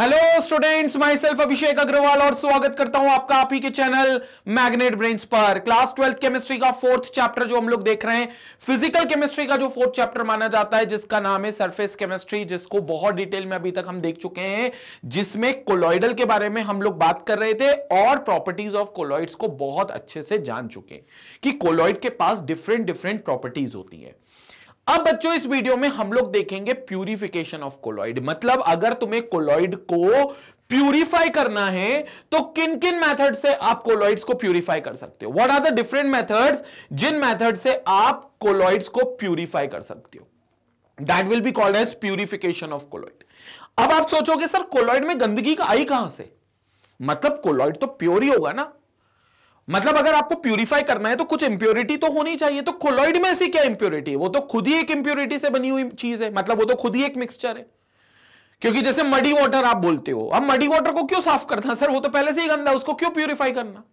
hello students myself Abhishek Agarwal और स्वागत करता हूं आपका आप ही के चैनल मैग्नेट ब्रेन्स पर क्लास ट्वेल्थ केमिस्ट्री का फोर्थ चैप्टर जो हम लोग देख रहे हैं फिजिकल केमिस्ट्री का जो फोर्थ चैप्टर माना जाता है जिसका नाम है सरफेस केमिस्ट्री जिसको बहुत डिटेल में अभी तक हम देख चुके हैं जिसमें कोलॉइडल के बारे में हम लोग बात कर रहे थे और प्रॉपर्टीज ऑफ कोलॉइड्स को बहुत अच्छे से जान चुके कि कोलॉइड के पास डिफरेंट डिफरेंट प्रॉपर्टीज होती है अब बच्चों इस वीडियो में हम लोग देखेंगे प्यूरिफिकेशन ऑफ कोलॉइड मतलब अगर तुम्हें कोलॉइड को प्यूरिफाई करना है तो किन किन मेथड से आप कोलॉइड्स को प्यूरिफाई कर सकते हो what are the different methods जिन मेथड से आप कोलॉइड्स को प्यूरिफाई कर सकते हो that will be called as purification of colloid अब आप सोचोगे सर कोलॉइड में गंदगी का आई कहां से मतलब कोलॉइड तो प्योर ही होगा ना मतलब अगर आपको प्यूरिफाई करना है तो कुछ इंप्योरिटी तो होनी चाहिए तो कोलॉइड में ऐसी क्या इंप्योरिटी है वो तो खुद ही एक इंप्योरिटी से बनी हुई चीज है मतलब वो तो खुद ही एक मिक्सचर है क्योंकि जैसे मडी वाटर आप बोलते हो अब मडी वाटर को क्यों साफ करना सर वो तो पहले से ही गंदा उसको क्यों प्यूरिफाई करना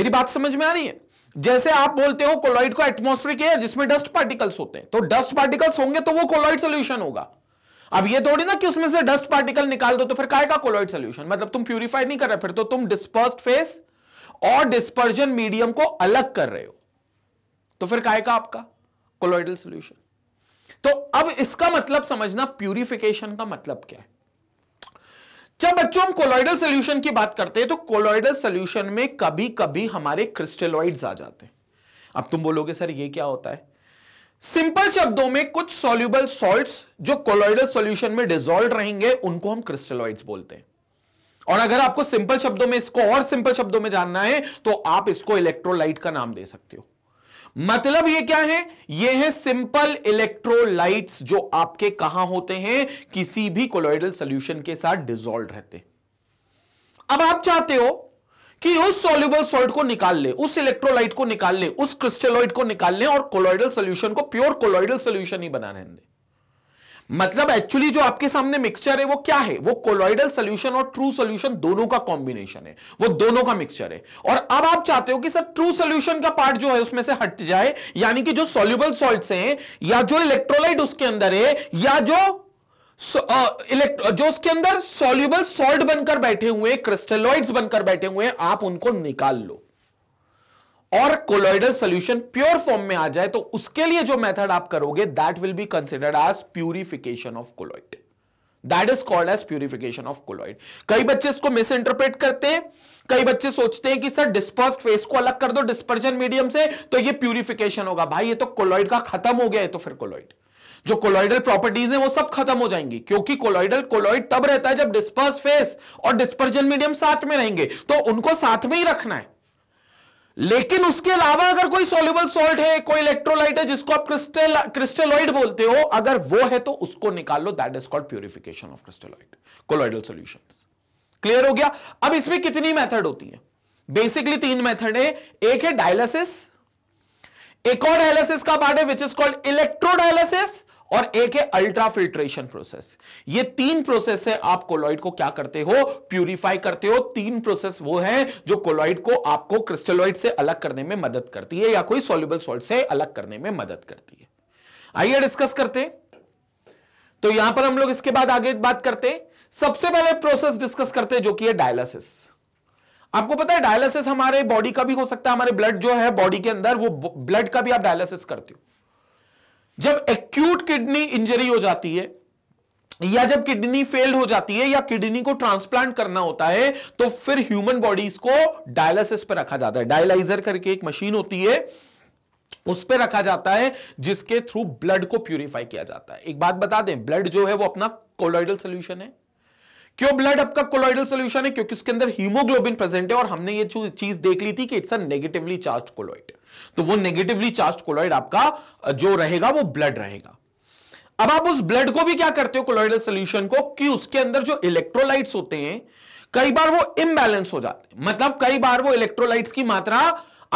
मेरी बात समझ में आ रही है जैसे आप बोलते हो कोलॉइड को एटमोस्फेरिक एयर जिसमें डस्ट पार्टिकल्स होते हैं तो डस्ट पार्टिकल्स होंगे तो वो कोलॉइड सोल्यूशन होगा अब ये थोड़ी ना कि उसमें से डस्ट पार्टिकल निकाल दो तो फिर काय का कोलॉइड सोल्यूशन मतलब तुम प्यूरिफाई नहीं कर रहे फिर तो तुम डिस्पर्स्ड फेस और डिस्पर्जन मीडियम को अलग कर रहे हो तो फिर का आपका कोलोइडल सोल्यूशन तो अब इसका मतलब समझना प्यूरिफिकेशन का मतलब क्या है जब बच्चों हम कोलोइडल सोल्यूशन की बात करते हैं तो कोलोइडल सोल्यूशन में कभी कभी हमारे क्रिस्टलॉइड्स आ जाते हैं अब तुम बोलोगे सर ये क्या होता है सिंपल शब्दों में कुछ सोल्यूबल सॉल्ट जो कोलोइडल सोल्यूशन में डिजोल्व रहेंगे उनको हम क्रिस्टलॉइड्स बोलते हैं और अगर आपको सिंपल शब्दों में इसको और सिंपल शब्दों में जानना है तो आप इसको इलेक्ट्रोलाइट का नाम दे सकते हो मतलब ये क्या है ये है सिंपल इलेक्ट्रोलाइट्स जो आपके कहां होते हैं किसी भी कोलोइडल सोल्यूशन के साथ डिजोल्व रहते अब आप चाहते हो कि उस सोल्यूबल सॉल्ट को निकाल ले उस इलेक्ट्रोलाइट को निकाल ले उस क्रिस्टेलॉइड को निकाल ले और कोलोइडल सोल्यूशन को प्योर कोलोइडल सोल्यूशन ही बना रहे दे मतलब एक्चुअली जो आपके सामने मिक्सचर है वो क्या है वो कोलॉइडल सोल्यूशन और ट्रू सोल्यूशन दोनों का कॉम्बिनेशन है वो दोनों का मिक्सचर है और अब आप चाहते हो कि सर ट्रू सोल्यूशन का पार्ट जो है उसमें से हट जाए यानी कि जो सोल्यूबल सॉल्ट है या जो इलेक्ट्रोलाइट उसके अंदर है या जो So, uh, जो उसके अंदर सोल्यूबल सॉल्ट बनकर बैठे हुए क्रिस्टलॉइड्स बनकर बैठे हुए आप उनको निकाल लो और कोलोइडल सोल्यूशन प्योर फॉर्म में आ जाए तो उसके लिए जो मेथड आप करोगे that will be considered as purification of colloid that is called as purification of colloid कई बच्चे इसको मिस इंटरप्रेट करते हैं कई बच्चे सोचते हैं कि सर डिस्पर्स फेस को अलग कर दो डिस्पर्जन मीडियम से तो ये प्यूरिफिकेशन होगा भाई ये तो कोलोइड का खत्म हो गया है तो फिर कोलोइड जो कोलोइडल प्रॉपर्टीज है वो सब खत्म हो जाएंगी क्योंकि कोलोइडल कोलोइड तब रहता है जब डिस्पर्स फेस और डिस्पर्जन मीडियम साथ में रहेंगे तो उनको साथ में ही रखना है लेकिन उसके अलावा अगर कोई सोल्यूबल सॉल्ट है कोई इलेक्ट्रोलाइट है जिसको आप क्रिस्टल क्रिस्टलॉइड बोलते हो अगर वो है तो उसको निकाल लो that is called purification of crystalloid colloidal solution clear हो गया अब इसमें कितनी मेथड होती है बेसिकली तीन मेथड है एक है डायलिसिस एक और डायलिसिस का पार्ट है विच इज कॉल्ड इलेक्ट्रोडायलिसिस और एक है अल्ट्रा फिल्ट्रेशन प्रोसेस ये तीन प्रोसेस है आप कोलॉइड को क्या करते हो प्यूरिफाई करते हो तीन प्रोसेस वो है जो कोलॉइड को आपको क्रिस्टलॉइड से अलग करने में मदद करती है या कोई सोल्यूबल सॉल्ट से अलग करने में मदद करती है आइए डिस्कस करते तो यहां पर हम लोग इसके बाद आगे बात करते सबसे पहले प्रोसेस डिस्कस करते जो कि है डायलिसिस आपको पता है डायलिसिस हमारे बॉडी का भी हो सकता है हमारे ब्लड जो है बॉडी के अंदर वो ब्लड का भी आप डायलिसिस करते हो जब एक्यूट किडनी इंजरी हो जाती है या जब किडनी फेल्ड हो जाती है या किडनी को ट्रांसप्लांट करना होता है तो फिर ह्यूमन बॉडीज को डायलिसिस पर रखा जाता है डायलाइजर करके एक मशीन होती है उस पर रखा जाता है जिसके थ्रू ब्लड को प्यूरिफाई किया जाता है एक बात बता दें ब्लड जो है वो अपना कोलोइडल सोल्यूशन है क्यों ब्लड आपका कोलोइडल सोल्यूशन है क्योंकि उसके अंदर हीमोग्लोबिन प्रेजेंट है और हमने ये चीज देख ली थी कि it's a negatively charge colloid तो वो नेगेटिवली चार्ज कोलॉइड आपका जो रहेगा वो ब्लड रहेगा अब आप उस ब्लड को भी क्या करते हो कोलोइडल सोल्यूशन को कि उसके अंदर जो इलेक्ट्रोलाइट्स होते हैं कई बार वो इम्बैलेंस हो जाते हैं मतलब कई बार वो इलेक्ट्रोलाइट्स की मात्रा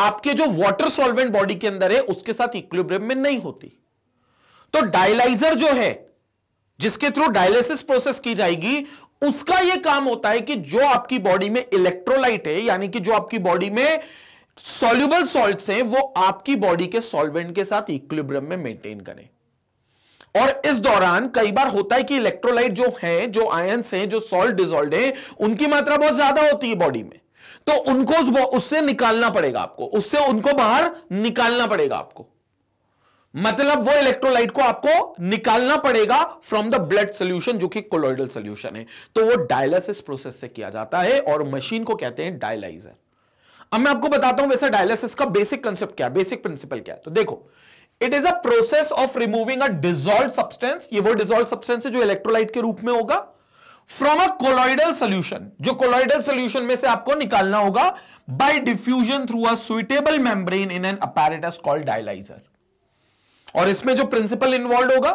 आपके जो वाटर सॉल्वेंट बॉडी के अंदर है उसके साथ इक्विलिब्रियम में नहीं होती तो डायलाइजर जो है जिसके थ्रू डायलिसिस प्रोसेस की जाएगी उसका यह काम होता है कि जो आपकी बॉडी में इलेक्ट्रोलाइट है यानी कि जो आपकी बॉडी में सोल्यूबल सॉल्ट हैं वो आपकी बॉडी के सॉल्वेंट के साथ इक्विलिब्रियम में मेंटेन करें और इस दौरान कई बार होता है कि इलेक्ट्रोलाइट जो है जो आयंस हैं जो सॉल्ट डिजोल्ड हैं उनकी मात्रा बहुत ज्यादा होती है बॉडी में तो उनको उससे निकालना पड़ेगा आपको उससे उनको बाहर निकालना पड़ेगा आपको मतलब वो इलेक्ट्रोलाइट को आपको निकालना पड़ेगा फ्रॉम द ब्लड सोल्यूशन जो कि कोलोइडल सोल्यूशन है तो वो डायलिसिस प्रोसेस से किया जाता है और मशीन को कहते हैं डायलाइजर अब मैं आपको बताता हूं वैसे डायलिसिस का बेसिक कंसेप्ट क्या है बेसिक प्रिंसिपल क्या है तो देखो it is a process of removing a dissolve substance ये वो डिजोल्व सब्सटेंस है जो इलेक्ट्रोलाइट के रूप में होगा फ्रॉम अ कोलॉइडल सोल्यूशन जो कोलॉइडल सोल्यूशन में से आपको निकालना होगा by diffusion through a suitable membrane in an apparatus called dialyser और इसमें जो प्रिंसिपल इन्वॉल्व होगा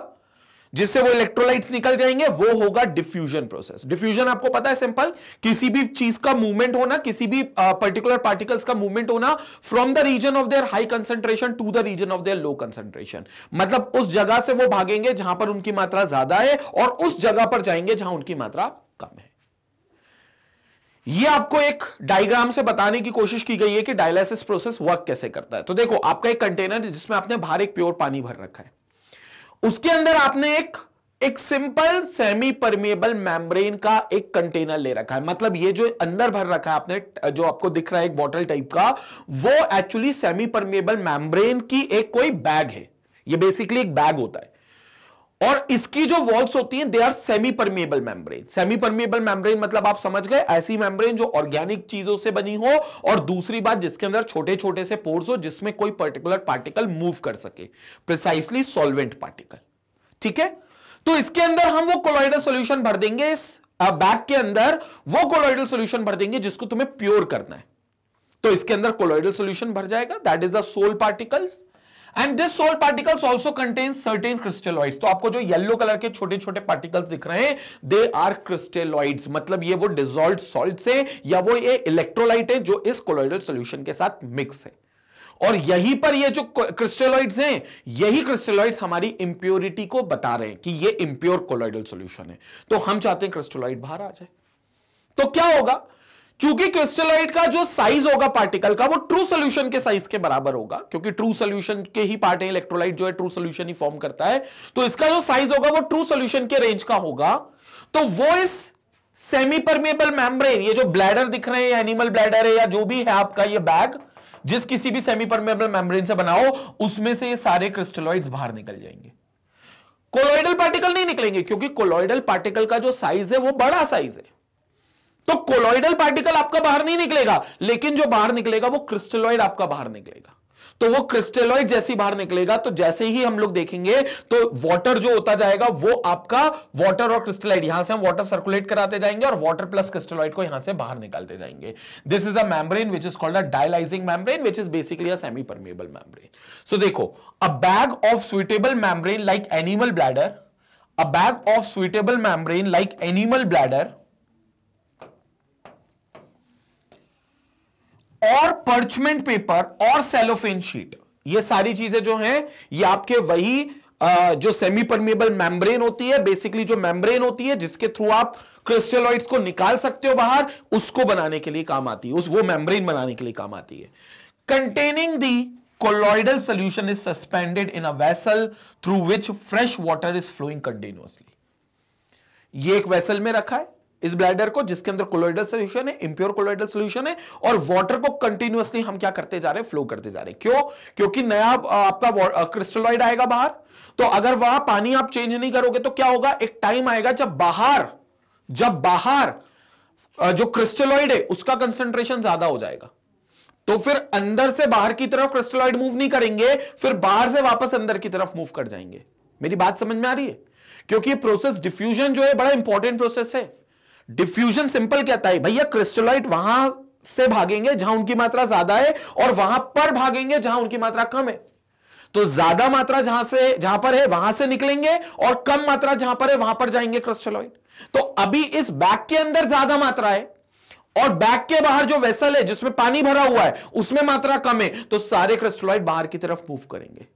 जिससे वो इलेक्ट्रोलाइट्स निकल जाएंगे वो होगा डिफ्यूजन प्रोसेस डिफ्यूजन आपको पता है सिंपल किसी भी चीज का मूवमेंट होना किसी भी पर्टिकुलर पार्टिकल्स का मूवमेंट होना from the region of their high concentration to the region of their low concentration मतलब उस जगह से वो भागेंगे जहां पर उनकी मात्रा ज्यादा है और उस जगह पर जाएंगे जहां उनकी मात्रा कम है ये आपको एक डायग्राम से बताने की कोशिश की गई है कि डायलिसिस प्रोसेस वर्क कैसे करता है तो देखो आपका एक कंटेनर है जिसमें आपने बाहर एक प्योर पानी भर रखा है उसके अंदर आपने एक एक सिंपल सेमी परमिएबल मेम्ब्रेन का एक कंटेनर ले रखा है मतलब ये जो अंदर भर रखा है आपने जो आपको दिख रहा है एक बॉटल टाइप का वो एक्चुअली सेमी परमिएबल मेम्ब्रेन की एक कोई बैग है ये बेसिकली एक बैग होता है और इसकी जो वॉल्स होती हैं they are semi permeable membrane semi permeable membrane मतलब आप समझ गए ऐसी मेम्ब्रेन जो ऑर्गेनिक चीजों से बनी हो और दूसरी बात जिसके अंदर छोटे छोटे से पोर्स हो जिसमें कोई पर्टिकुलर पार्टिकल मूव कर सके प्रिसाइसली सॉल्वेंट पार्टिकल ठीक है तो इसके अंदर हम वो कोलोइडल सोल्यूशन भर देंगे इस बैग के अंदर वो कोलोइडल सोल्यूशन भर देंगे जिसको तुम्हें प्योर करना है तो इसके अंदर कोलोइडल सोल्यूशन भर जाएगा that is the sol particles and this sol particles also contain certain crystalloid तो आपको जो येलो कलर के छोटे छोटे पार्टिकल्स दिख रहे हैं दे आर क्रिस्टेलॉइड मतलब ये वो डिजोल्व सॉल्ट है या वो ये इलेक्ट्रोलाइट है जो इस कोलोइडल सोल्यूशन के साथ मिक्स है और यही पर ये जो क्रिस्टेलॉइड्स हैं यही क्रिस्टेलॉइड्स हमारी इंप्योरिटी को बता रहे हैं कि ये इंप्योर कोलोइडल सोल्यूशन है तो हम चाहते हैं क्रिस्टेलॉइड बाहर आ जाए तो क्या होगा चूंकि क्रिस्टलाइट का जो साइज होगा पार्टिकल का वो ट्रू सोल्यूशन के साइज के बराबर होगा क्योंकि ट्रू सोल्यूशन के ही पार्ट है इलेक्ट्रोलाइट जो है ट्रू सोल्यूशन ही फॉर्म करता है तो इसका जो साइज होगा वो ट्रू सोल्यूशन के रेंज का होगा तो वो इस सेमी परमिएबल मैम्ब्रेन ये जो ब्लैडर दिख रहे हैं एनिमल ब्लैडर है या जो भी है आपका ये बैग जिस किसी भी सेमी परमेबल मैम्ब्रेन से बनाओ उसमें से ये सारे क्रिस्टलॉइड बाहर निकल जाएंगे कोलोइडल पार्टिकल नहीं निकलेंगे क्योंकि कोलोइडल पार्टिकल का जो साइज है वो बड़ा साइज है तो कोलॉइडल पार्टिकल आपका बाहर नहीं निकलेगा लेकिन जो बाहर निकलेगा वो क्रिस्टलॉइड आपका बाहर निकलेगा तो वो क्रिस्टेलॉइड जैसी बाहर निकलेगा तो जैसे ही हम लोग देखेंगे तो वाटर जो होता जाएगा वो आपका वाटर और क्रिस्टेलॉइड यहां से हम वाटर सर्कुलेट कराते जाएंगे और वाटर प्लस क्रिस्टेलॉइड को यहां से बाहर निकालते जाएंगे this is a membrane which is called a dialysing membrane which is basically a semi permeable membrane so देखो a bag of suitable membrane like animal bladder a bag of suitable membrane like animal bladder और parchment paper और cellophane sheet ये सारी चीजें जो हैं ये आपके वही आ, जो सेमी परमिएबल मेम्ब्रेन होती है बेसिकली जो मेम्ब्रेन होती है जिसके थ्रू आप क्रिस्टलॉइड्स को निकाल सकते हो बाहर उसको बनाने के लिए काम आती है उस वो मेम्ब्रेन बनाने के लिए काम आती है containing the colloidal solution is suspended in a vessel through which fresh water is flowing continuously ये एक वेसल में रखा है इस ब्लैडर को जिसके अंदर कोलोइडल सोल्यूशन है इंप्योर कोलोइडल सोल्यूशन है और वाटर को कंटिन्यूअसली हम क्या करते जा रहे हैं फ्लो करते जा रहे हैं क्यों क्योंकि नया आपका क्रिस्टलॉइड आएगा बाहर तो अगर वहां पानी आप चेंज नहीं करोगे तो क्या होगा एक टाइम आएगा जब बाहर जब बाहर जो क्रिस्टलॉइड है उसका कंसेंट्रेशन ज्यादा हो जाएगा तो फिर अंदर से बाहर की तरफ क्रिस्टलॉइड मूव नहीं करेंगे फिर बाहर से वापस अंदर की तरफ मूव कर जाएंगे मेरी बात समझ में आ रही है क्योंकि ये प्रोसेस डिफ्यूजन जो है बड़ा इंपॉर्टेंट प्रोसेस है डिफ्यूजन सिंपल क्या है भैया क्रिस्टलाइट वहां से भागेंगे जहां उनकी मात्रा ज्यादा है और वहां पर भागेंगे जहां उनकी मात्रा कम है तो ज्यादा मात्रा जहां से जहां पर है वहां से निकलेंगे और कम मात्रा जहां पर है वहां पर जाएंगे क्रिस्टलॉइड तो अभी इस बैग के अंदर ज्यादा मात्रा है और बैग के बाहर जो वेसल है जिसमें पानी भरा हुआ है उसमें मात्रा कम है तो सारे क्रिस्टलॉइड बाहर की तरफ मूव करेंगे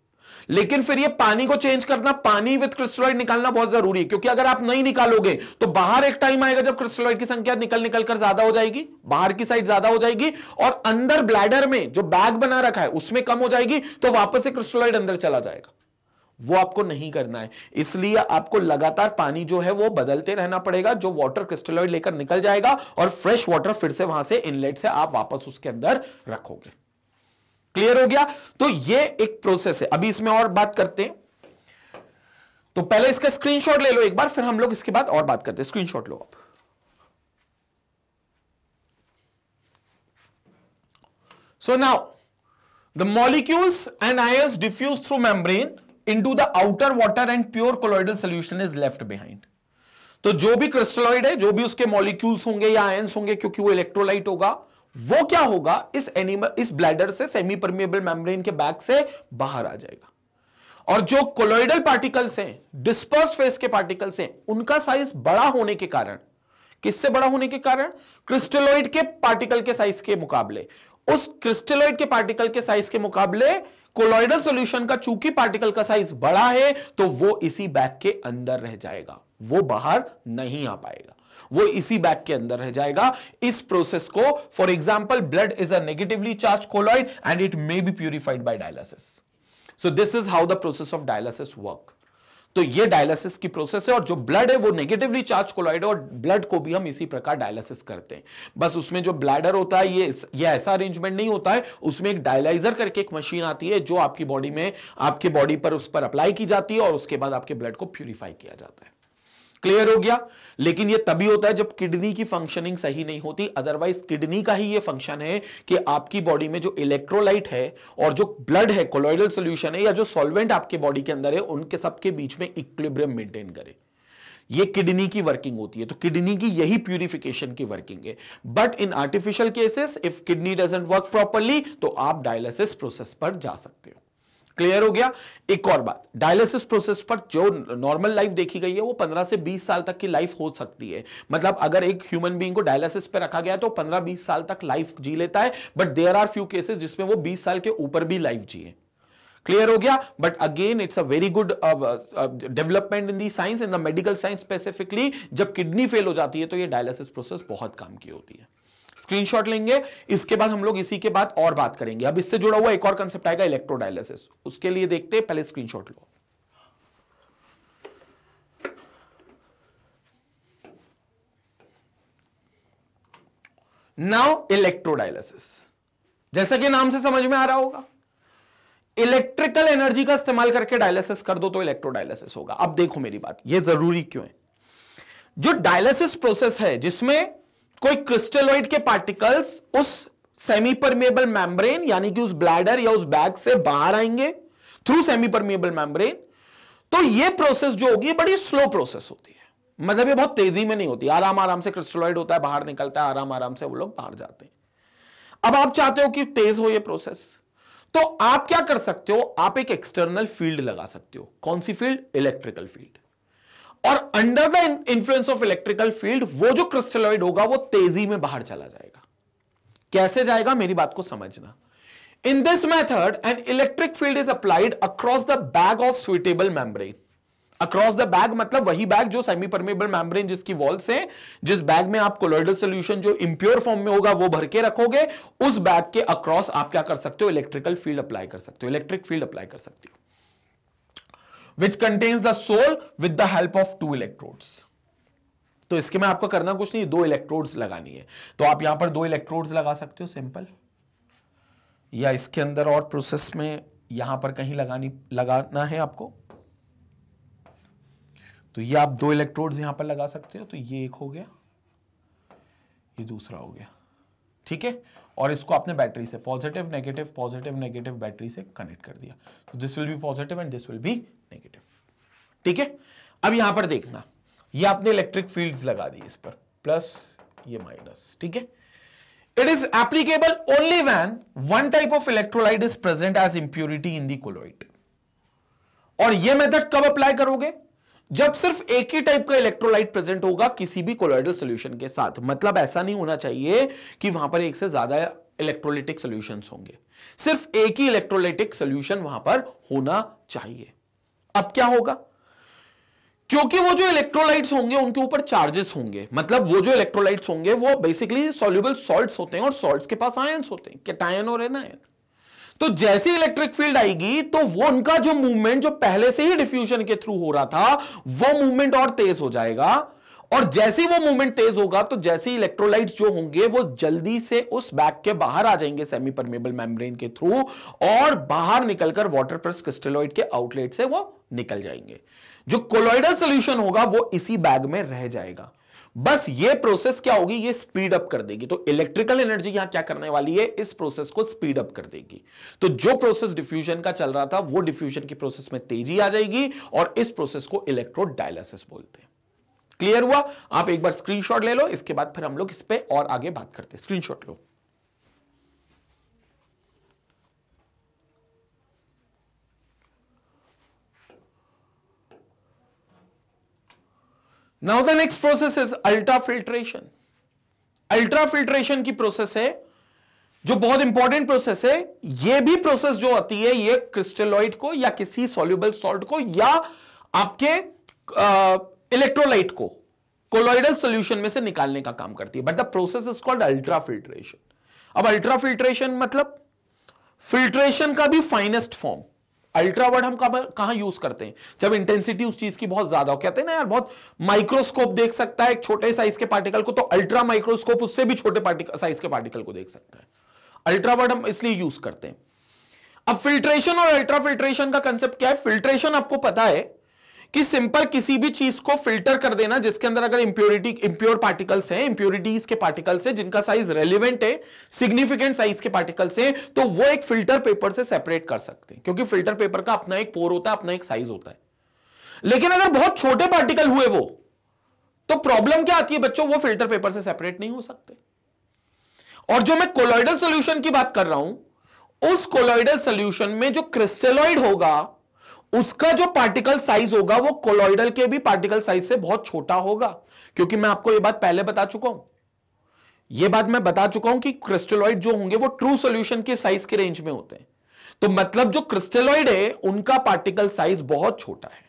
लेकिन फिर ये पानी को चेंज करना पानी विद क्रिस्टलॉइड निकालना बहुत जरूरी है क्योंकि अगर आप नहीं निकालोगे तो बाहर एक टाइम आएगा जब क्रिस्टलॉइड की संख्या निकल निकल कर ज्यादा हो जाएगी बाहर की साइड ज्यादा हो जाएगी और अंदर ब्लैडर में जो बैग बना रखा है उसमें कम हो जाएगी तो वापस से क्रिस्टलॉइड अंदर चला जाएगा वो आपको नहीं करना है इसलिए आपको लगातार पानी जो है वो बदलते रहना पड़ेगा जो वाटर क्रिस्टलॉइड लेकर निकल जाएगा और फ्रेश वाटर फिर से वहां से इनलेट से आप वापस उसके अंदर रखोगे क्लियर हो गया तो ये एक प्रोसेस है अभी इसमें और बात करते हैं तो पहले इसका स्क्रीनशॉट ले लो एक बार फिर हम लोग इसके बाद और बात करते हैं स्क्रीनशॉट लो आप so now, the molecules and ions diffuse through membrane into the outer water and pure colloidal solution is left behind तो जो भी क्रिस्टलॉइड है जो भी उसके मॉलिक्यूल्स होंगे या आयंस होंगे क्योंकि वो इलेक्ट्रोलाइट होगा वो क्या होगा इस एनिमल इस ब्लैडर से सेमी परमिएबल मेम्ब्रेन के बैक से बाहर आ जाएगा और जो कोलोइडल पार्टिकल्स हैं डिस्पर्स फेस के पार्टिकल्स हैं उनका साइज बड़ा होने के कारण किससे बड़ा होने के कारण क्रिस्टलोइड के पार्टिकल के साइज के मुकाबले उस क्रिस्टलोइड के पार्टिकल के साइज के मुकाबले कोलोइडल सोल्यूशन का चूंकि पार्टिकल का साइज बड़ा है तो वो इसी बैग के अंदर रह जाएगा वो बाहर नहीं आ पाएगा वो इसी बैग के अंदर रह जाएगा इस प्रोसेस को for example blood is negatively charge colloid and it may be purified by dialysis so this is how the process of dialysis work तो ये डायलिसिस की प्रोसेस है और जो ब्लड है वो नेगेटिवली चार्ज कोलाइड और ब्लड को भी हम इसी प्रकार डायलिसिस करते हैं बस उसमें जो ब्लैडर होता है ये ये ऐसा अरेंजमेंट नहीं होता है उसमें एक डायलाइजर करके एक मशीन आती है जो आपकी बॉडी में आपके बॉडी पर उस पर अप्लाई की जाती है और उसके बाद आपके ब्लड को प्यूरिफाई किया जाता है क्लियर हो गया लेकिन ये तभी होता है जब किडनी की फंक्शनिंग सही नहीं होती अदरवाइज किडनी का ही ये फंक्शन है कि आपकी बॉडी में जो इलेक्ट्रोलाइट है और जो ब्लड है कोलोइडल सोल्यूशन है या जो सॉल्वेंट आपके बॉडी के अंदर है उनके सबके बीच में इक्विब्रियम मेंटेन करे ये किडनी की वर्किंग होती है तो किडनी की यही प्यूरिफिकेशन की वर्किंग है but in artificial cases if kidney doesn't work properly तो आप डायलिसिस प्रोसेस पर जा सकते हो क्लियर हो गया एक और बात डायलिसिस प्रोसेस पर जो नॉर्मल लाइफ देखी गई है वो 15 से 20 साल तक की लाइफ हो सकती है मतलब अगर एक ह्यूमन बीइंग को डायलिसिस पे रखा गया तो 15-20 साल तक लाइफ जी लेता है but there are few cases जिसमें वो 20 साल के ऊपर भी लाइफ जिए क्लियर हो गया but again it's a very good development in the science in the medical science specifically जब किडनी फेल हो जाती है तो ये डायलिसिस प्रोसेस बहुत काम की होती है स्क्रीनशॉट लेंगे इसके बाद हम लोग इसी के बाद और बात करेंगे अब इससे जुड़ा हुआ एक और कंसेप्ट आएगा इलेक्ट्रोडायलिसिस उसके लिए देखते हैं पहले स्क्रीनशॉट लो नाउ इलेक्ट्रोडायलिसिस जैसा कि नाम से समझ में आ रहा होगा इलेक्ट्रिकल एनर्जी का इस्तेमाल करके डायलिसिस कर दो तो इलेक्ट्रोडायलिसिस होगा अब देखो मेरी बात यह जरूरी क्यों है जो डायलिसिस प्रोसेस है जिसमें कोई क्रिस्टलॉइड के पार्टिकल्स उस सेमी परमिएबल मैमब्रेन यानी कि उस ब्लैडर या उस बैग से बाहर आएंगे थ्रू सेमी परमिएबल मैमब्रेन तो ये प्रोसेस जो होगी बड़ी स्लो प्रोसेस होती है मतलब ये बहुत तेजी में नहीं होती आराम आराम से क्रिस्टलॉइड होता है बाहर निकलता है आराम आराम से वो लोग बाहर जाते हैं अब आप चाहते हो कि तेज हो ये प्रोसेस तो आप क्या कर सकते हो आप एक एक्सटर्नल फील्ड लगा सकते हो कौन सी फील्ड इलेक्ट्रिकल फील्ड और under the influence of electrical field वो जो क्रिस्टलॉइड होगा वो तेजी में बाहर चला जाएगा कैसे जाएगा मेरी बात को समझना in this method an electric field is applied across the bag of suitable membrane across the bag मतलब वही बैग जो सेमी परमेबल मेम्ब्रेन जिसकी वॉल्स है जिस बैग में आप कोलोइडल सोल्यूशन जो इंप्योर फॉर्म में होगा वो भर के रखोगे उस बैग के अक्रॉस आप क्या कर सकते हो इलेक्ट्रिकल फील्ड अप्लाई कर सकते हो इलेक्ट्रिक फील्ड अप्लाई कर सकते हो which contains the sol with the help of two electrodes तो इसके में आपको करना कुछ नहीं दो इलेक्ट्रोड्स लगानी है तो आप यहां पर दो इलेक्ट्रोड्स लगा सकते हो सिंपल या इसके अंदर और प्रोसेस में यहां पर कहीं लगानी लगाना है आपको तो ये आप दो इलेक्ट्रोड्स यहां पर लगा सकते हो तो ये एक हो गया ये दूसरा हो गया ठीक है और इसको आपने बैटरी से positive negative positive negative battery से कनेक्ट कर दिया तो this will be positive and this will be negative ठीक है अब यहां पर देखना ये आपने इलेक्ट्रिक फील्ड्स लगा दी इस पर प्लस ये माइनस ठीक है it is applicable only when one type of electrolyte is present as impurity in the colloid और ये मेथड कब अप्लाई करोगे जब सिर्फ एक ही टाइप का इलेक्ट्रोलाइट प्रेजेंट होगा किसी भी कोलोइडल सोल्यूशन के साथ मतलब ऐसा नहीं होना चाहिए कि वहां पर एक से ज्यादा इलेक्ट्रोलिटिक सोल्यूशन होंगे सिर्फ एक ही इलेक्ट्रोलिटिक सोल्यूशन वहां पर होना चाहिए अब क्या होगा क्योंकि वो जो इलेक्ट्रोलाइट्स होंगे उनके ऊपर चार्जेस होंगे मतलब वो जो इलेक्ट्रोलाइट्स होंगे वो बेसिकली सोल्यूबल सॉल्ट्स होते हैं और सॉल्ट्स के पास आयन होते हैं कैटायन और एनायन तो जैसी इलेक्ट्रिक फील्ड आएगी तो वो उनका जो मूवमेंट जो पहले से ही डिफ्यूजन के थ्रू हो रहा था वो मूवमेंट और तेज हो जाएगा और जैसे ही वो मूवमेंट तेज होगा तो जैसे इलेक्ट्रोलाइट्स जो होंगे वो जल्दी से उस बैग के बाहर आ जाएंगे सेमी परमेबल मेम्ब्रेन के थ्रू और बाहर निकलकर वाटर प्रेस क्रिस्टेलॉइड के आउटलेट से वो निकल जाएंगे जो कोलोइडल सोल्यूशन होगा वो इसी बैग में रह जाएगा बस ये प्रोसेस क्या होगी ये स्पीड अप कर देगी तो इलेक्ट्रिकल एनर्जी यहां क्या करने वाली है इस प्रोसेस को स्पीड अप कर देगी तो जो प्रोसेस डिफ्यूजन का चल रहा था वो डिफ्यूजन की प्रोसेस में तेजी आ जाएगी और इस प्रोसेस को इलेक्ट्रोडायलिसिस बोलते हैं क्लियर हुआ आप एक बार स्क्रीनशॉट ले लो इसके बाद फिर हम लोग इस पर और आगे बात करते हैं स्क्रीनशॉट लो now the next process is ultra filtration ultra filtration की प्रोसेस है जो बहुत इंपॉर्टेंट प्रोसेस है ये भी प्रोसेस जो आती है ये क्रिस्टलॉइड को या किसी सोल्यूबल सॉल्ट को या आपके इलेक्ट्रोलाइट को कोलॉइडल सोल्यूशन में से निकालने का काम करती है but the process is called ultra filtration अब अल्ट्रा फिल्ट्रेशन मतलब फिल्ट्रेशन का भी फाइनेस्ट फॉर्म अल्ट्रा वर्ड हम कहा यूज करते हैं जब इंटेंसिटी उस चीज की बहुत ज्यादा हो कहते हैं ना यार बहुत माइक्रोस्कोप देख सकता है एक छोटे साइज के पार्टिकल को तो अल्ट्रा माइक्रोस्कोप उससे भी छोटे साइज के पार्टिकल को देख सकता है अल्ट्रा वर्ड हम इसलिए यूज करते हैं अब फिल्ट्रेशन और अल्ट्रा फिल्ट्रेशन का कंसेप्ट क्या है फिल्ट्रेशन आपको पता है कि सिंपल किसी भी चीज को फिल्टर कर देना जिसके अंदर अगर इंप्योरिटी इंप्योर पार्टिकल्स हैं इंप्योरिटीज के पार्टिकल्स हैं जिनका साइज रेलिवेंट है सिग्निफिकेंट साइज के पार्टिकल्स हैं तो वो एक फिल्टर पेपर से सेपरेट कर सकते हैं क्योंकि फिल्टर पेपर का अपना एक पोर होता है अपना एक साइज होता है लेकिन अगर बहुत छोटे पार्टिकल हुए वो तो प्रॉब्लम क्या आती है बच्चों वो फिल्टर पेपर से सेपरेट नहीं हो सकते और जो मैं कोलॉइडल सोल्यूशन की बात कर रहा हूं उस कोलॉइडल सोल्यूशन में जो क्रिस्टेलॉइड होगा उसका जो पार्टिकल साइज होगा वो कोलोइडल के भी पार्टिकल साइज से बहुत छोटा होगा क्योंकि मैं आपको ये बात पहले बता चुका हूं ये बात मैं बता चुका हूं कि क्रिस्टलॉइड जो होंगे वो ट्रू सॉल्यूशन के साइज के रेंज में होते हैं तो मतलब जो क्रिस्टलॉइड है उनका पार्टिकल साइज बहुत छोटा है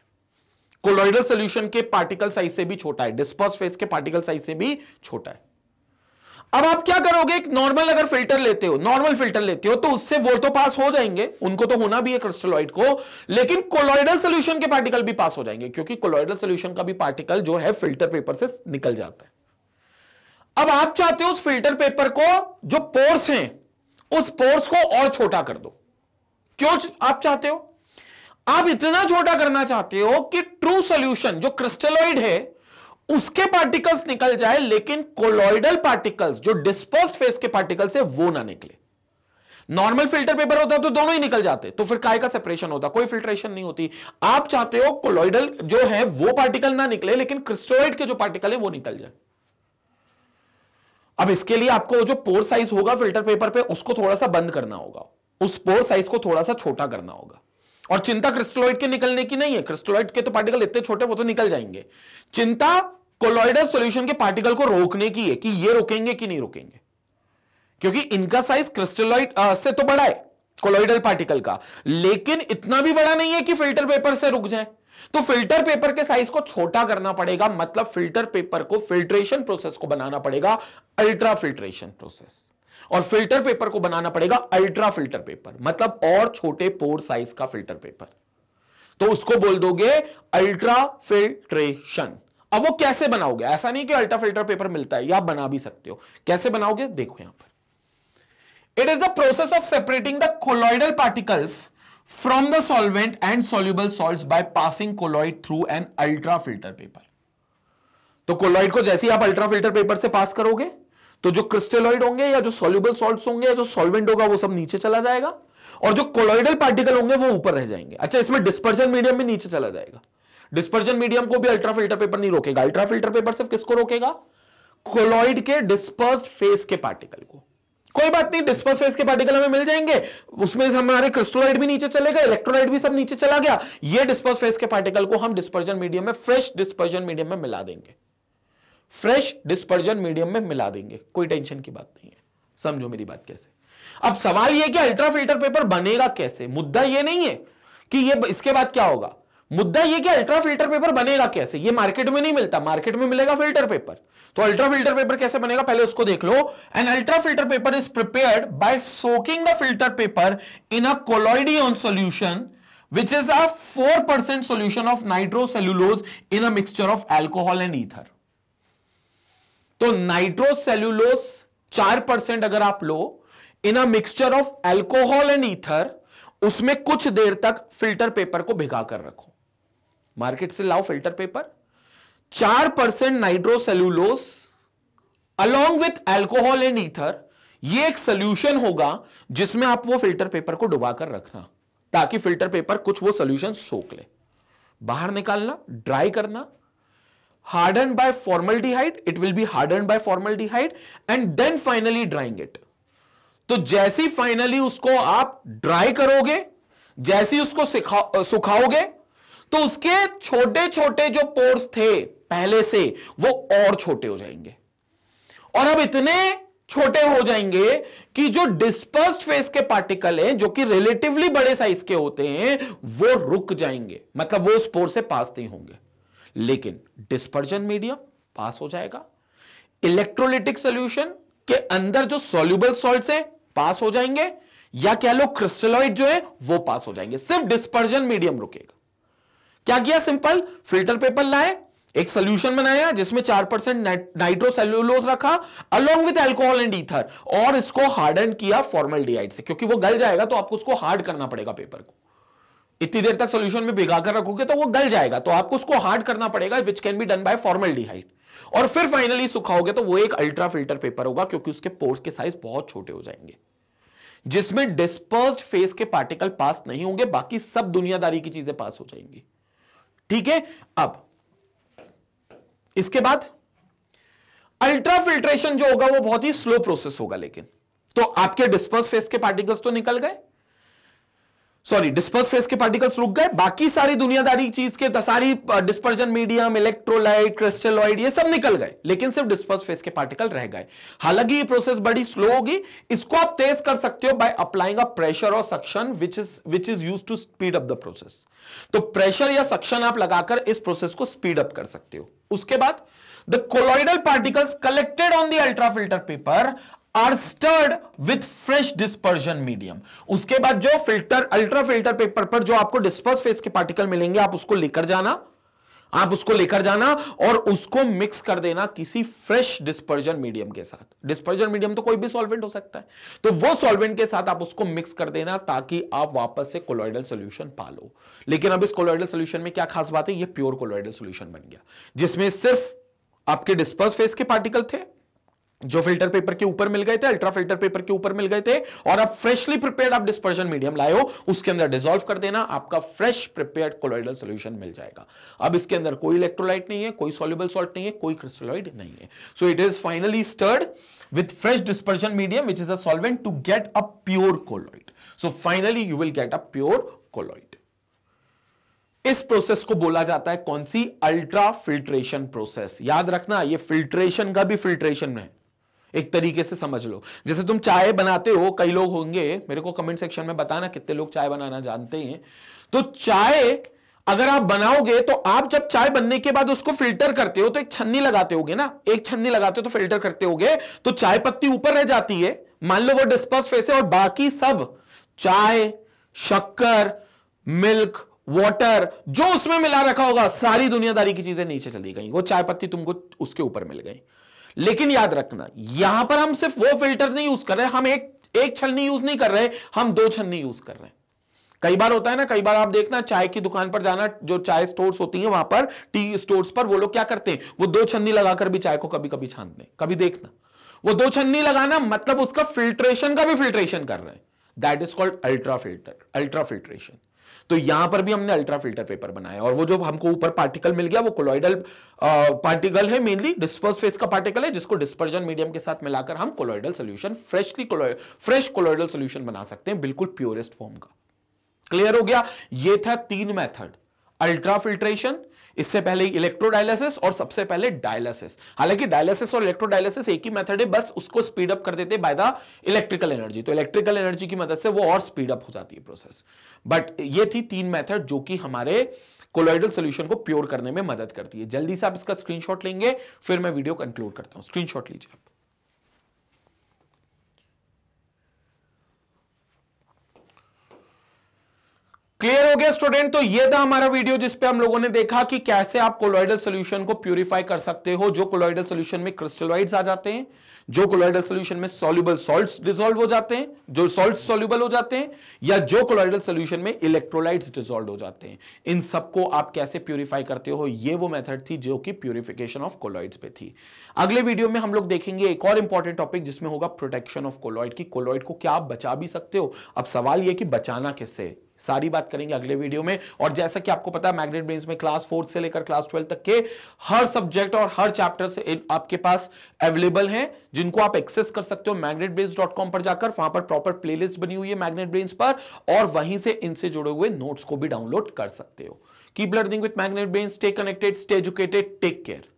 कोलोइडल सोल्यूशन के पार्टिकल साइज से भी छोटा है डिस्पर्स फेस के पार्टिकल साइज से भी छोटा है अब आप क्या करोगे एक नॉर्मल अगर फिल्टर लेते हो नॉर्मल फिल्टर लेते हो तो उससे वो तो पास हो जाएंगे उनको तो होना भी है क्रिस्टलॉइड को लेकिन कोलॉइडल सोल्यूशन के पार्टिकल भी पास हो जाएंगे क्योंकि कोलॉइडल सोल्यूशन का भी पार्टिकल जो है फिल्टर पेपर से निकल जाता है अब आप चाहते हो उस फिल्टर पेपर को जो पोर्स हैं उस पोर्स को और छोटा कर दो क्यों आप चाहते हो आप इतना छोटा करना चाहते हो कि ट्रू सोल्यूशन जो क्रिस्टलॉइड है उसके पार्टिकल्स निकल जाए लेकिन कोलोइडल पार्टिकल्स जो डिस्पर्स फेस के पार्टिकल्स है वो ना निकले नॉर्मल फिल्टर पेपर होता तो दोनों ही निकल जाते तो फिर काय का सेपरेशन होता कोई फिल्ट्रेशन नहीं होती आप चाहते हो कोलोइडल जो है वो पार्टिकल ना निकले लेकिन क्रिस्टोइड के जो पार्टिकल है वो निकल जाए अब इसके लिए आपको जो पोर साइज होगा फिल्टर पेपर पे उसको थोड़ा सा बंद करना होगा उस पोर साइज को थोड़ा सा छोटा करना होगा और चिंता क्रिस्टलोइड के निकलने की नहीं है क्रिस्टलोइड के तो पार्टिकल इतने छोटे वो तो निकल जाएंगे चिंता कोलॉइडल सॉल्यूशन के पार्टिकल को रोकने की है कि ये रोकेंगे कि नहीं रोकेंगे क्योंकि इनका साइज क्रिस्टलॉइड से तो बड़ा है कोलॉइडल पार्टिकल का लेकिन इतना भी बड़ा नहीं है कि फिल्टर पेपर से रुक जाए तो फिल्टर पेपर के साइज को छोटा करना पड़ेगा मतलब फिल्टर पेपर को फिल्ट्रेशन प्रोसेस को बनाना पड़ेगा अल्ट्रा फिल्ट्रेशन प्रोसेस और फिल्टर पेपर को बनाना पड़ेगा अल्ट्रा फिल्टर पेपर मतलब और छोटे पोर साइज का फिल्टर पेपर तो उसको बोल दोगे अल्ट्रा फिल्ट्रेशन अब वो कैसे बनाओगे ऐसा नहीं कि अल्ट्रा फिल्टर पेपर मिलता है आप बना भी सकते हो कैसे बनाओगे देखो यहां पर it is the process of separating the colloidal particles from the solvent and soluble salt by passing colloid through an ultra filter paper तो कोलॉइड को जैसे ही आप अल्ट्रा फिल्टर पेपर से पास करोगे तो जो क्रिस्टेलॉइड होंगे या जो सोल्यूबल सॉल्ट होंगे या जो सॉल्वेंट होगा वो सब नीचे चला जाएगा और जो कोलॉइडल पार्टिकल होंगे वो ऊपर रह जाएंगे अच्छा इसमें डिस्पर्जन मीडियम भी नीचे चला जाएगा डिस्पर्जन मीडियम को भी अल्ट्रा फिल्टर पेपर नहीं रोकेगा अल्ट्रा फिल्टर पेपर सिर्फ किसको रोकेगा कोलॉइड के डिस्पर्स फेस के पार्टिकल को कोई बात नहीं डिस्पर्स फेस के पार्टिकल हमें मिल जाएंगे उसमें हमारे क्रिस्टोलाइट भी नीचे चले गए इलेक्ट्रोलाइट भी सब नीचे चला गया ये डिस्पर्स फेस के पार्टिकल को हम डिस्पर्जन मीडियम में फ्रेश डिस्पर्जन मीडियम में मिला देंगे फ्रेश डिस्पर्जन मीडियम में मिला देंगे कोई टेंशन की बात नहीं है समझो मेरी बात कैसे अब सवाल यह कि अल्ट्रा फिल्टर पेपर बनेगा कैसे मुद्दा यह नहीं है कि ये इसके बाद क्या होगा मुद्दा यह कि अल्ट्रा फिल्टर पेपर बनेगा कैसे ये मार्केट में नहीं मिलता मार्केट में मिलेगा फिल्टर पेपर तो अल्ट्रा फिल्टर पेपर कैसे बनेगा पहले उसको देख लो an ultra filter paper is prepared by soaking the filter paper in a collodion solution which is a 4% solution of nitrocellulose in a mixture of alcohol and ether तो nitrocellulose चार percent अगर आप लो in a mixture of alcohol and ether उसमें कुछ देर तक filter paper को भिगा कर रखो मार्केट से लाओ फिल्टर पेपर चार percent nitrocellulose along with alcohol and ether ये एक सोल्यूशन होगा जिसमें आप वो फिल्टर पेपर को डुबाकर रखना ताकि फिल्टर पेपर कुछ वो सोल्यूशन सोख ले बाहर निकालना ड्राई करना harden formaldehyde it will be harden by formaldehyde and then finally drying it तो जैसी फाइनली उसको आप ड्राई करोगे जैसी उसको सुखाओगे तो उसके छोटे छोटे जो पोर्स थे पहले से वो और छोटे हो जाएंगे और अब इतने छोटे हो जाएंगे कि जो डिस्पर्स फेस के पार्टिकल हैं जो कि रिलेटिवली बड़े साइज के होते हैं वो रुक जाएंगे मतलब वो उस पोर से पास नहीं होंगे लेकिन डिस्पर्जन मीडियम पास हो जाएगा इलेक्ट्रोलिटिक सोल्यूशन के अंदर जो सोल्यूबल सॉल्ट है पास हो जाएंगे या कह लो क्रिस्टलॉइड जो है वो पास हो जाएंगे सिर्फ डिस्पर्जन मीडियम रुकेगा क्या किया सिंपल फिल्टर पेपर लाए एक सोल्यूशन बनाया जिसमें चार परसेंट नाइट्रोसेल्यूलोज रखा along with alcohol and ether और इसको हार्डन किया फॉर्मल डिहाइड से क्योंकि वो गल जाएगा तो आपको उसको हार्ड करना पड़ेगा पेपर को इतनी देर तक सोल्यूशन में भिगा कर रखोगे तो वो गल जाएगा तो आपको उसको हार्ड करना पड़ेगा which can be done by formaldehyde और फिर फाइनली सुखाओगे तो वो एक अल्ट्रा फिल्टर पेपर होगा क्योंकि उसके पोर्स के साइज बहुत छोटे हो जाएंगे जिसमें डिस्पर्स्ड फेस के पार्टिकल पास नहीं होंगे बाकी सब दुनियादारी की चीजें पास हो जाएंगी ठीक है अब इसके बाद अल्ट्रा फिल्ट्रेशन जो होगा वो बहुत ही स्लो प्रोसेस होगा लेकिन तो आपके डिस्पर्स फेस के पार्टिकल्स तो निकल गए सॉरी डिस्पर्स फेस के पार्टिकल्स रुक गए बाकी सारी दुनियादारी चीज के तो सारी डिस्पर्जन मीडियम इलेक्ट्रोलाइट क्रिस्टलॉइड ये सब निकल गए लेकिन सिर्फ डिस्पर्स फेस के पार्टिकल रह गए हालांकि ये प्रोसेस बड़ी स्लो होगी इसको आप तेज कर सकते हो बाय अप्लाइंग अ प्रेशर और suction which is which is use to speed up the process तो प्रेशर या सक्शन आप लगाकर इस प्रोसेस को स्पीड अप कर सकते हो उसके बाद the colloidal particles collected on the ultra filter paper are stirred with fresh dispersion medium उसके बाद जो फिल्टर अल्ट्रा फिल्टर पेपर पर जो आपको डिस्पर्स फेस के पार्टिकल मिलेंगे आप उसको लेकर जाना आप उसको लेकर जाना और उसको मिक्स कर देना किसी फ्रेश डिस्पर्जन मीडियम के साथ डिस्पर्जन मीडियम तो कोई भी सॉल्वेंट हो सकता है तो वो सॉल्वेंट के साथ आप उसको मिक्स कर देना ताकि आप वापस से कोलोइडल सोल्यूशन पा लो लेकिन अब इस कोलोइडल सोल्यूशन में क्या खास बात है ये प्योर कोलोइडल सोल्यूशन बन गया जिसमें सिर्फ आपके डिस्पर्स फेस के पार्टिकल थे जो फिल्टर पेपर के ऊपर मिल गए थे अल्ट्रा फिल्टर पेपर के ऊपर मिल गए थे और अब फ्रेशली प्रिपेयर्ड आप डिस्पर्जन मीडियम लाए हो उसके अंदर डिसॉल्व कर देना आपका फ्रेश प्रिपेयर्ड कोलोइडल सॉल्यूशन मिल जाएगा अब इसके अंदर कोई इलेक्ट्रोलाइट नहीं है कोई सोल्यूबल सॉल्ट नहीं है कोई क्रिस्टलॉइड नहीं है so it is finally stirred with fresh dispersion medium which is a solvent to get a pure colloid so finally you will get a pure colloid इस प्रोसेस को बोला जाता है कौन सी अल्ट्रा फिल्ट्रेशन प्रोसेस याद रखना ये फिल्ट्रेशन का भी फिल्ट्रेशन है एक तरीके से समझ लो जैसे तुम चाय बनाते हो कई लोग होंगे मेरे को कमेंट सेक्शन में बताना कितने लोग चाय बनाना जानते हैं तो चाय अगर आप बनाओगे तो आप जब चाय बनने के बाद उसको फिल्टर करते हो तो एक छन्नी लगाते होगे ना एक छन्नी लगाते हो तो फिल्टर करते होगे तो चाय पत्ती ऊपर रह जाती है मान लो वो डिस्पर्स फेस है और बाकी सब चाय शक्कर मिल्क वाटर जो उसमें मिला रखा होगा सारी दुनियादारी की चीजें नीचे चली गई वो चाय पत्ती तुमको उसके ऊपर मिल गई लेकिन याद रखना यहां पर हम सिर्फ वो फिल्टर नहीं यूज कर रहे हम एक एक छलनी यूज नहीं कर रहे हम दो छलनी यूज कर रहे हैं कई बार होता है ना कई बार आप देखना चाय की दुकान पर जाना जो चाय स्टोर्स होती है वहां पर टी स्टोर्स पर वो लोग क्या करते हैं वो दो छन्नी लगाकर भी चाय को कभी कभी छानते हैं कभी देखना वो दो छन्नी लगाना मतलब उसका फिल्ट्रेशन का भी फिल्ट्रेशन कर रहे हैं that is called ultra filter ultra filtration तो यहां पर भी हमने अल्ट्रा फिल्टर पेपर बनाया और वो जो हमको ऊपर पार्टिकल मिल गया वो कोलोइडल पार्टिकल है मेनली डिस्पर्स फेस का पार्टिकल है जिसको डिस्पर्जन मीडियम के साथ मिलाकर हम colloidal solution freshly fresh colloidal solution बना सकते हैं बिल्कुल प्योरेस्ट फॉर्म का क्लियर हो गया ये था तीन मैथड अल्ट्रा फिल्ट्रेशन इससे पहले इलेक्ट्रोडायलिसिस और सबसे पहले डायलिसिस हालांकि डायलिसिस और इलेक्ट्रोडायलिसिस एक ही मेथड है बस उसको स्पीड अप कर देते बाय द इलेक्ट्रिकल एनर्जी तो इलेक्ट्रिकल एनर्जी की मदद से वो और स्पीड अप हो जाती है प्रोसेस बट ये थी तीन मेथड जो कि हमारे कोलोइडल सोल्यूशन को प्योर करने में मदद करती है जल्दी से आप इसका स्क्रीनशॉट लेंगे फिर मैं वीडियो कंक्लूड करता हूं स्क्रीनशॉट लीजिए आप क्लियर हो गया स्टूडेंट तो ये था हमारा वीडियो जिसपे हम लोगों ने देखा कि कैसे आप कोलोइडल सोल्यूशन को प्यूरिफाई कर सकते हो जो कोलोइडल सोल्यूशन में क्रिस्टलाइड्स आ जाते हैं जो कोलोइडल सोल्यूशन में सॉल्यूबल सॉल्ट्स डिजोल्व हो जाते हैं जो सॉल्ट्स सॉल्यूबल हो जाते हैं या जो कोलोइडल सोल्यूशन में इलेक्ट्रोलाइट्स डिजोल्व हो जाते हैं इन सबको आप कैसे प्यूरिफाई करते हो ये वो मेथड थी जो कि प्यूरिफिकेशन ऑफ कोलॉइड्स पे थी अगले वीडियो में हम लोग देखेंगे एक और इंपॉर्टेंट टॉपिक जिसमें होगा प्रोटेक्शन ऑफ कोलॉइड की कोलॉइड को क्या आप बचा भी सकते हो अब सवाल यह कि बचाना किससे सारी बात करेंगे अगले वीडियो में और जैसा कि आपको पता है मैग्नेट ब्रेन में क्लास फोर्थ से लेकर क्लास ट्वेल्व तक के हर सब्जेक्ट और हर चैप्टर से आपके पास अवेलेबल हैं जिनको आप एक्सेस कर सकते हो मैग्नेट ब्रेन डॉट कॉम पर जाकर वहां पर प्रॉपर प्लेलिस्ट बनी हुई है मैग्नेट ब्रेन्स पर और वहीं से इनसे जुड़े हुए नोट्स को भी डाउनलोड कर सकते हो keep learning with Magnet Brain stay connected stay educated take care